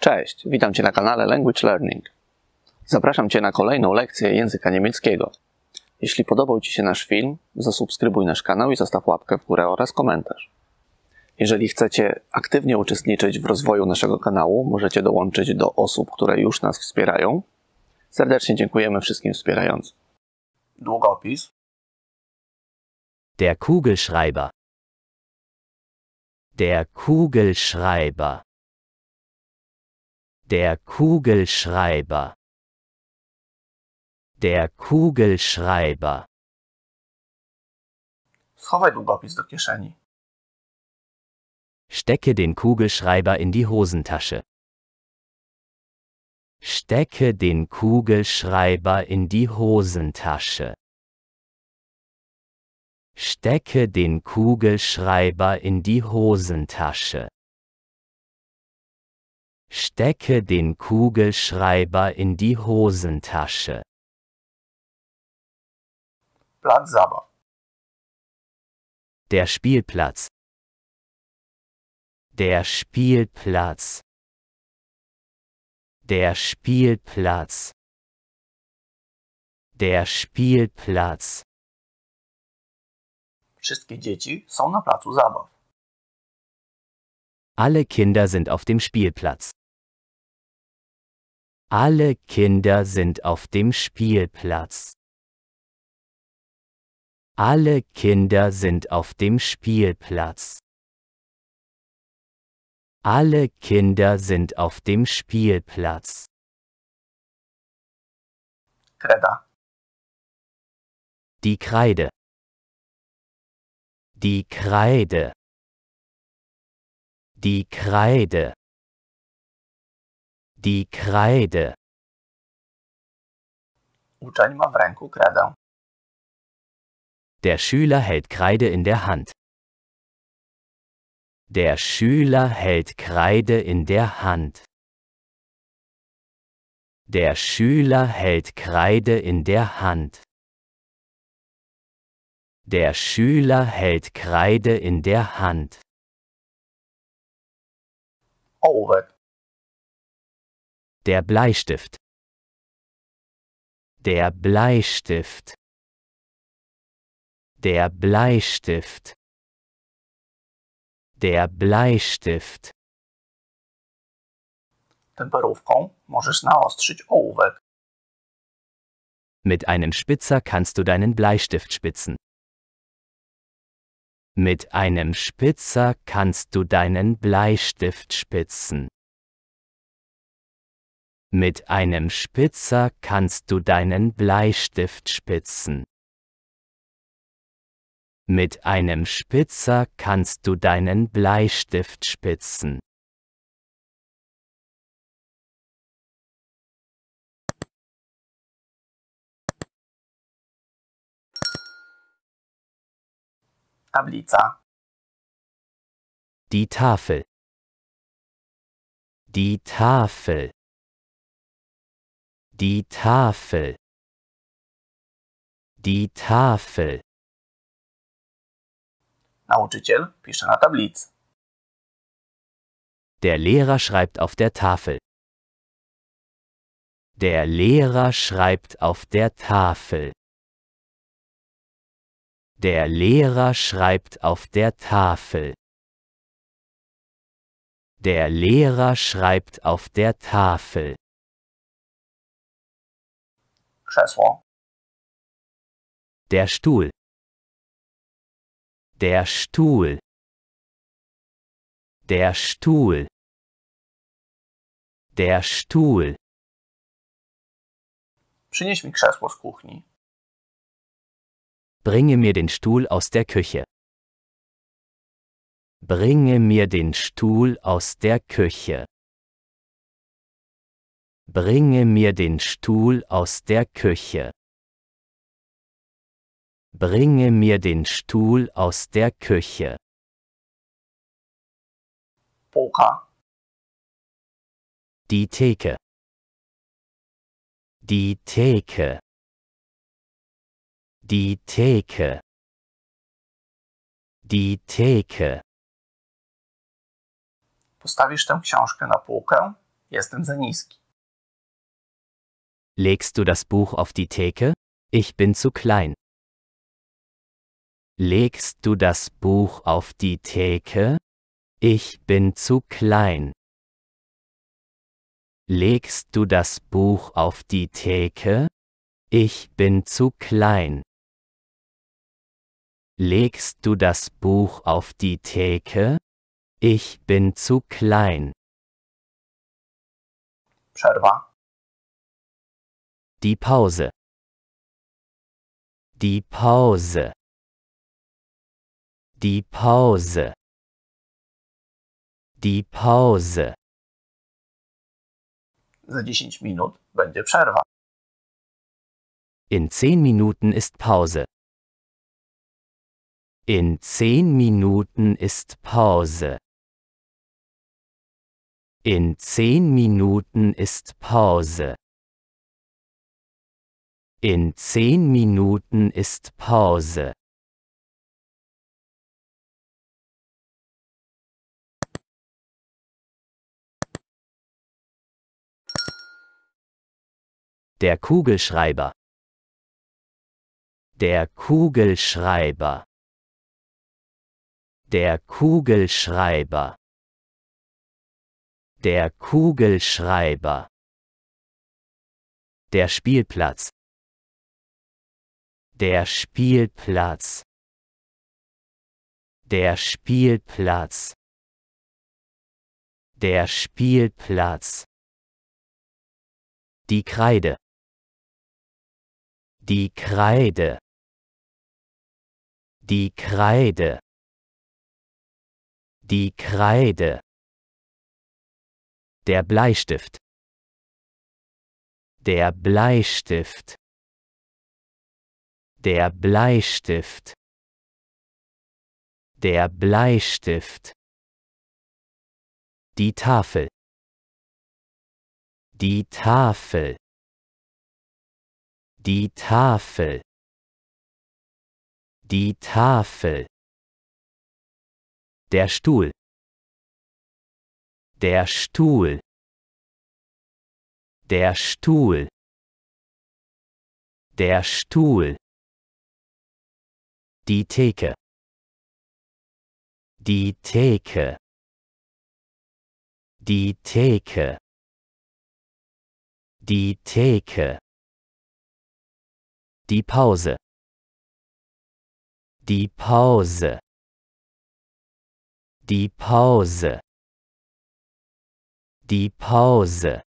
Cześć, witam Cię na kanale Language Learning. Zapraszam Cię na kolejną lekcję języka niemieckiego. Jeśli podobał Ci się nasz film, zasubskrybuj nasz kanał i zostaw łapkę w górę oraz komentarz. Jeżeli chcecie aktywnie uczestniczyć w rozwoju naszego kanału, możecie dołączyć do osób, które już nas wspierają. Serdecznie dziękujemy wszystkim wspierającym. Długopis Der Kugelschreiber. Der Kugelschreiber. Der Kugelschreiber. Der Kugelschreiber. Schowaj długopis do kieszeni. Stecke den Kugelschreiber in die Hosentasche. Stecke den Kugelschreiber in die Hosentasche. Stecke den Kugelschreiber in die Hosentasche. Stecke den Kugelschreiber in die Hosentasche. Platz Sabber. Der Spielplatz. Der Spielplatz. Der Spielplatz. Der Spielplatz. Wszystkie dzieci są na placu zabaw. Alle Kinder sind auf dem Spielplatz. Alle Kinder sind auf dem Spielplatz. Alle Kinder sind auf dem Spielplatz. Alle Kinder sind auf dem Spielplatz. Kreda. Die Kreide. Die Kreide. Die Kreide. Die Kreide. Uczeń ma w ręku kredę. Der Schüler hält Kreide in der Hand. Der Schüler hält Kreide in der Hand. Der Schüler hält Kreide in der Hand. Der Schüler hält Kreide in der Hand. Auret. Der Bleistift. Der Bleistift. Der Bleistift. Der Bleistift. Temperówką możesz naostrzyć ołówek. Mit einem Spitzer kannst du deinen Bleistift spitzen. Mit einem Spitzer kannst du deinen Bleistift spitzen. Mit einem Spitzer kannst du deinen Bleistift spitzen. Mit einem Spitzer kannst du deinen Bleistift spitzen. tablica. Die Tafel. Die Tafel. Die Tafel. Die Tafel. Nauczyciel pisze na tablicy. Der Lehrer schreibt auf der Tafel. Der Lehrer schreibt auf der Tafel. Der Lehrer schreibt auf der Tafel. Der Lehrer schreibt auf der Tafel. Der Stuhl. Der Stuhl. Der Stuhl. Der Stuhl. Przynieś mi krzesło z kuchni. Bringe mir den Stuhl aus der Küche. Bringe mir den Stuhl aus der Küche. Bringe mir den Stuhl aus der Küche. Bringe mir den Stuhl aus der Küche. Poka. Die Theke. Die Theke. Die Theke. Die Theke. Postawisz tę książkę na półkę? Jestem za niski. Legst du das Buch auf die Theke? Ich bin zu klein. Legst du das Buch auf die Theke? Ich bin zu klein. Legst du das Buch auf die Theke? Ich bin zu klein. Legst du das Buch auf die Theke? Ich bin zu klein. Przerwa. Die Pause. Die Pause. Die Pause. Die Pause. Za 10 minut będzie przerwa. In 10 Minuten ist Pause. In zehn Minuten ist Pause. In zehn Minuten ist Pause. In zehn Minuten ist Pause. Der Kugelschreiber. Der Kugelschreiber. Der Kugelschreiber. Der Kugelschreiber. Der Spielplatz. Der Spielplatz. Der Spielplatz. Der Spielplatz. Die Kreide. Die Kreide. Die Kreide. Die Kreide. Der Bleistift. Der Bleistift. Der Bleistift. Der Bleistift. Die Tafel. Die Tafel. Die Tafel. Die Tafel. Der Stuhl. Der Stuhl. Der Stuhl. Der Stuhl. Die Theke. Die Theke. Die Theke. Die Theke. Die Pause. Die Pause. Die Pause. Die Pause.